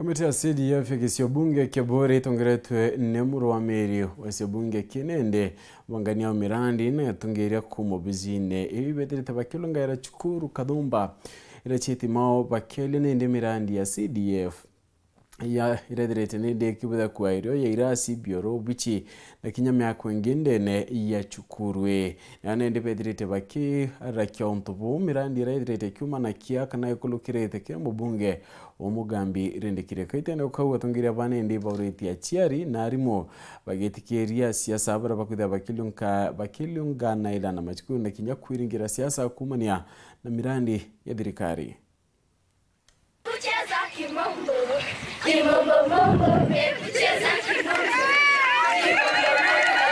komiti ya cdf ekisiobunge kebore itungiretwe ne murwamiri wesiobunge kinende bangania mirandi na nayatungiire kumo bizine ibi beterete bakilonga irachukuru kadumba irachitimao bakeli nende mirandi ya cdf ya irethirite ni ndikibutha kwairio ya irasi bioro bichi na kinya myako ingi ndene ya chukurwe na ne nendi bethirite baki rakya onto bumira ndi irethirite kiuma na kia kana ikulukirite kia mubunge omugambi rendekire kaitene bane ndi banendi ya chiari na arimo bagetikiria siyasa abara bakwitha bakilunka bakilunga na machiku na kinya kwiringira siasa kumania na mirandi ya dirikari. Kimombo mombo, mmekucheza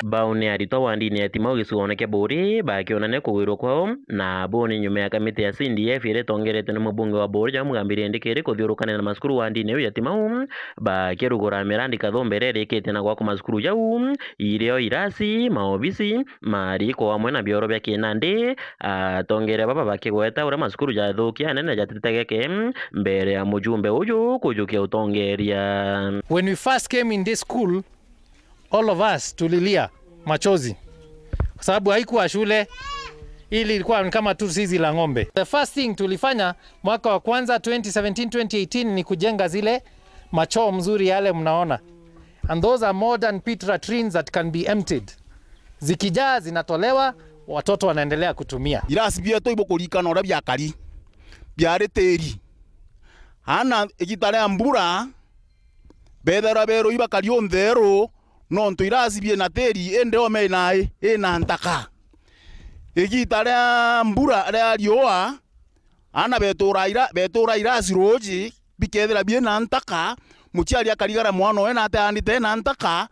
bao nä aritwo wa ndini etima gicigoinä kia mburi ne kuirwo kwao na bo nä nyuma ya kamitä ya CDF ä rä tongerete nä mũbunge wa mburi ja mugambirie ndä kä rä kå thiå na macukuru wa ndini ä u yatimau bakä rugå ra mä randika thå mbere rä kä te na gwakå macukuru jau irä o irasi maobici mariko hamwe na bioro bia kinandi atongere baba bakigweta uria macukuru jathukia nene jatitegeke mbere ya mujumbe uyu kujukia utongeria when we first came in this school all of us tulilia machozi kwa sababu haikuwa shule, ili ilikuwa kama tu zizi la ng'ombe. The first thing tulifanya mwaka wa kwanza 2017 2018 ni kujenga zile machoo mzuri yale mnaona, and those are modern pit latrines that can be emptied. Zikijaa zinatolewa, watoto wanaendelea kutumia. irasi bia bieto ibukurikana uria biakari biari tiri hana igitarea mbura bethera beru ibakari ontheru nontu iracibie na tiri indi omeinae ina ntaka igita ria mbura ria riua ana betura ira betura iraciruji bikethira biena ntaka muciari akarigara mwana oe nateanite na ntaka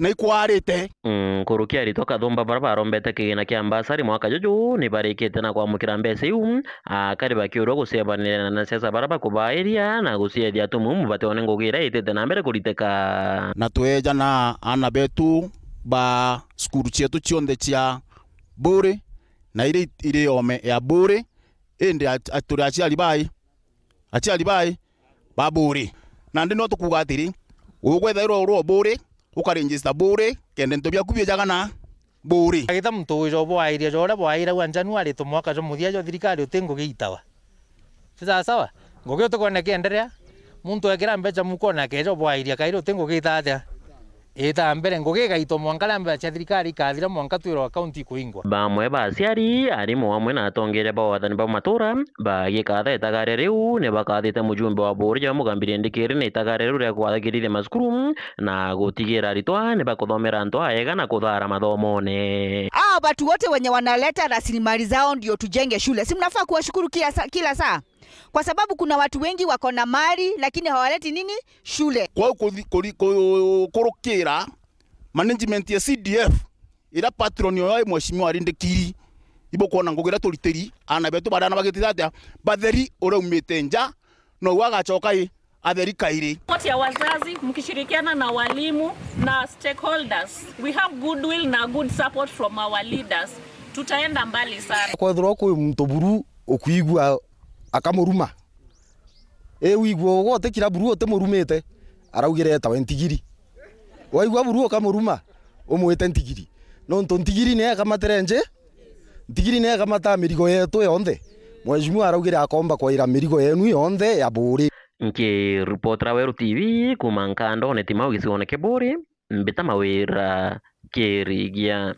na ikwarite nguruki mm, aritoka thumba bara barombete kigina kia sari mwaka juju ni barikite na kwamukira mbeca iu go ah, bakiurwo gucebanira na cesa bara bakubairia na guciethia tumu mubatone ngugira itite na mbere kuriteka na tweja na ana betu ba skuru chetu cionthe cia bure na iri iri ome ya mburi indi turi aciari bai aciari bai ba bure na ndino tukugatiri ugwetha atiri ro bure ukarejista bure kende nto biaku jagana bure agita mtuijo bwairie wa bwairagwa to mwaka jo muthia jo thirikari utingugiitawa sisasawa ngugi utikone kienderea muntu ekira mbeca mukona kejo bwairia kairo utingugiita atia ĩta mbere ngũgä gaitwo mwanka rä mbere cia thirikari ikathira kuingwa ba mwe ba bamwe baciari arimũ hamwe na atongere ba wathani ba matura ba ye matũra bagĩkatha ĩtagarä rĩu nĩ bakathĩte mũjumbe wa borja bũrũri ja mũgambirie ndĩkĩrĩ nĩ ya rĩu rĩa de maskuru na gũtigĩra arĩtwa nĩ bakũthomera nto aega na kudhara madhomone aa ah, watu wote wenye wanaleta rasilimali zao ndio tujenge shule si mnafaa kuwashukuru kila, kila saa kwa sababu kuna watu wengi wako na mali lakini hawaleti nini shule kwa kurukira management ya CDF ila patron yo mweshimiwa arindikiri ibukwona ngogera turitiri ana betu badana bagitira atia batheri uraumite nja no wagacoka i atheri kairi ya wazazi mkishirikiana na walimu na stakeholders we have goodwill na good support from our leaders tutaenda mbali sana kwa dhuru muntu mtoburu ukuigua akamuruma ä wiguo gå tä kira buru å murumete araugire eta wentigiri araugä re waigua buru å kamå ruma å ntigiri no ntå ntigiri ne ekamatere njä ntigiri ne ekamataa mä rigo yetå yonthe mwecimu araugä akomba kwaira mä rigo yenu yonde ya buri rä nkiripotera weru tv kumankando nkando netimau gicigo-ini kiburi mbita mawira kirigia